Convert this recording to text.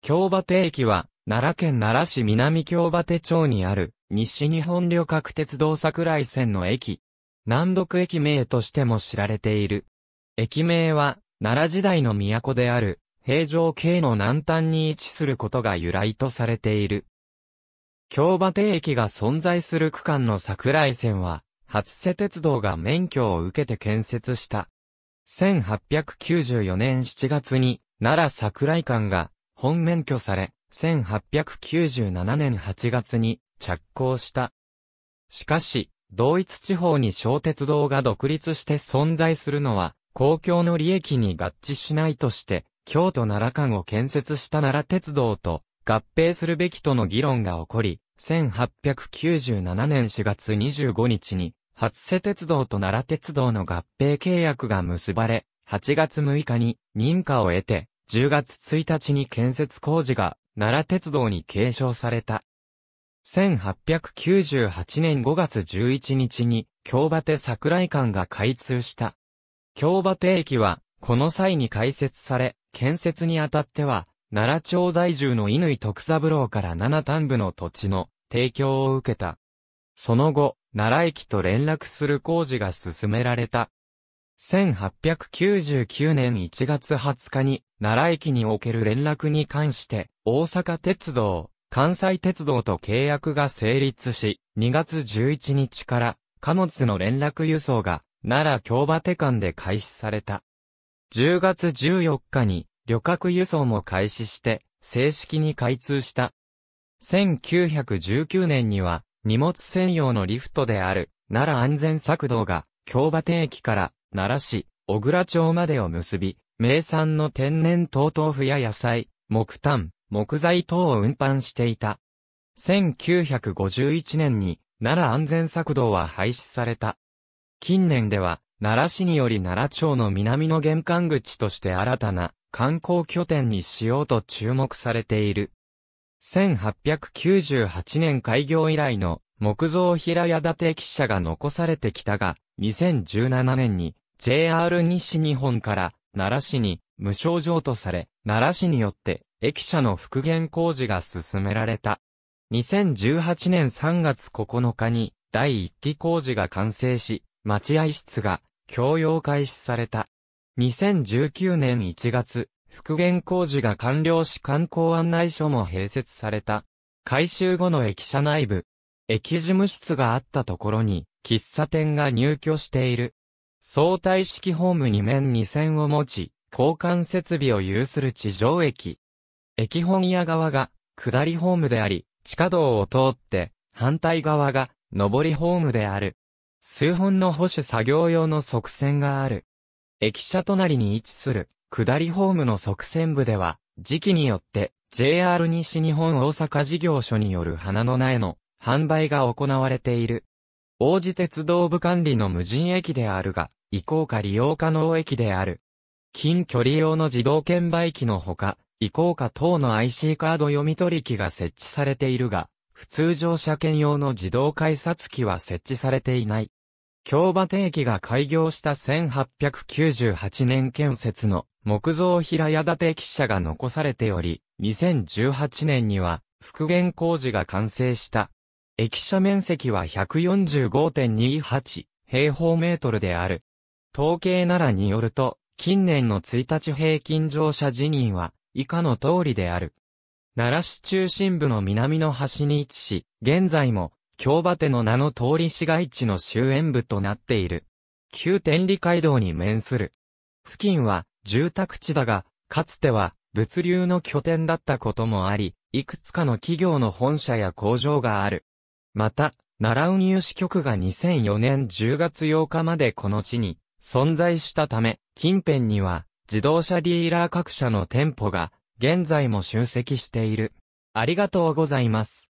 京馬手駅は、奈良県奈良市南京馬手町にある、西日本旅客鉄道桜井線の駅。南独駅名としても知られている。駅名は、奈良時代の都である、平城京の南端に位置することが由来とされている。京馬手駅が存在する区間の桜井線は、初瀬鉄道が免許を受けて建設した。1894年7月に、奈良桜井間が本免許され、1897年8月に着工した。しかし、同一地方に小鉄道が独立して存在するのは、公共の利益に合致しないとして、京都奈良間を建設した奈良鉄道と合併するべきとの議論が起こり、1897年4月25日に、初瀬鉄道と奈良鉄道の合併契約が結ばれ、8月6日に認可を得て、10月1日に建設工事が奈良鉄道に継承された。1898年5月11日に京馬手桜井間が開通した。京馬手駅はこの際に開設され、建設にあたっては奈良町在住の乾徳三郎から七端部の土地の提供を受けた。その後、奈良駅と連絡する工事が進められた。1899年1月20日に、奈良駅における連絡に関して、大阪鉄道、関西鉄道と契約が成立し、2月11日から、貨物の連絡輸送が、奈良京馬手間で開始された。10月14日に、旅客輸送も開始して、正式に開通した。1919年には、荷物専用のリフトである、奈良安全作道が、京馬天駅から、奈良市、小倉町までを結び、名産の天然糖豆腐や野菜、木炭、木材等を運搬していた。1951年に、奈良安全策動は廃止された。近年では、奈良市により奈良町の南の玄関口として新たな観光拠点にしようと注目されている。1898年開業以来の木造平屋建て駅舎が残されてきたが、2017年に JR 西日本から奈良市に無償譲渡され、奈良市によって駅舎の復元工事が進められた。2018年3月9日に第1期工事が完成し、待合室が共用開始された。2019年1月、復元工事が完了し観光案内所も併設された。改修後の駅舎内部、駅事務室があったところに、喫茶店が入居している。相対式ホーム2面2線を持ち、交換設備を有する地上駅。駅本屋側が下りホームであり、地下道を通って反対側が上りホームである。数本の保守作業用の側線がある。駅舎隣に位置する下りホームの側線部では、時期によって JR 西日本大阪事業所による花の苗の販売が行われている。王子鉄道部管理の無人駅であるが、移行か利用可能駅である。近距離用の自動券売機のほか、移行か等の IC カード読み取り機が設置されているが、普通乗車券用の自動改札機は設置されていない。京馬定期が開業した1898年建設の木造平屋建て駅舎が残されており、2018年には復元工事が完成した。駅舎面積は145.28平方メートルである。統計ならによると、近年の1日平均乗車辞任は、以下の通りである。奈良市中心部の南の端に位置し、現在も、京場手の名の通り市街地の終焉部となっている。旧天理街道に面する。付近は、住宅地だが、かつては、物流の拠点だったこともあり、いくつかの企業の本社や工場がある。また、奈良運輸支局が2004年10月8日までこの地に存在したため、近辺には自動車ディーラー各社の店舗が現在も集積している。ありがとうございます。